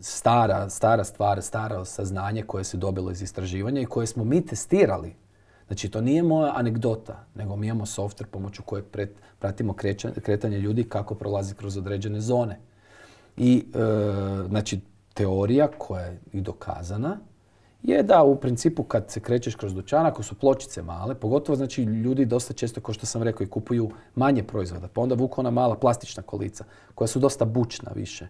stara, stara stvar, staro saznanje koje se dobilo iz istraživanja i koje smo mi testirali. Znači, to nije moja anegdota, nego mi imamo softver pomoću kojeg pratimo kretanje ljudi kako prolazi kroz određene zone. I, e, znači, teorija koja je i dokazana je da u principu kad se krećeš kroz dućan, ako su pločice male, pogotovo znači ljudi dosta često, kao što sam rekao, i kupuju manje proizvoda, pa onda vuku ona mala plastična kolica koja su dosta bučna više.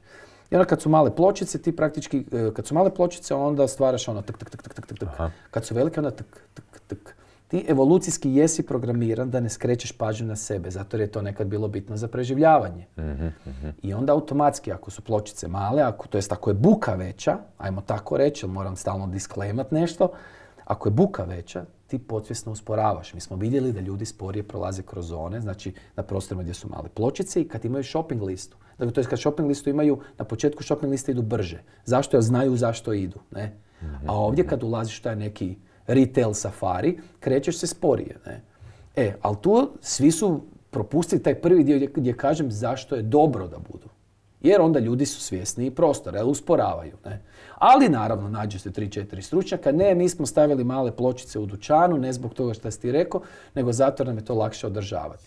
I onda kad su male pločice, ti praktički, e, kad su male pločice, onda stvaraš ono tak, tak, tak, tak, tak, tak. Kad su velike, onda tak, tak, tak. Ti evolucijski jesi programiran da ne skrećeš pažnju na sebe, zato jer je to nekad bilo bitno za preživljavanje. Mhm, mhm. I onda automatski, ako su pločice male, ako, to jest ako je buka veća, ajmo tako reći, jer moram stalno disklemat nešto, ako je buka veća, ti podsvjesno usporavaš. Mi smo vidjeli da ljudi sporije prolaze kroz zone, znači na prostorima gdje su male pločice i kad imaju shopping listu. Dakle, to je kad shopping listu imaju, na početku shopping liste idu brže. Zašto? Jer znaju zašto idu. Ne? Mhm, A ovdje mhm. kad ulaziš taj neki retail safari, krećeš se sporije. Ne? E, ali tu svi su propustili taj prvi dio gdje kažem zašto je dobro da budu. Jer onda ljudi su svjesni i prostora, usporavaju. Ne? Ali naravno, nađu se 3-4 stručnjaka. Ne, mi smo stavili male pločice u dućanu, ne zbog toga što si ti rekao, nego zato nam je to lakše održavati.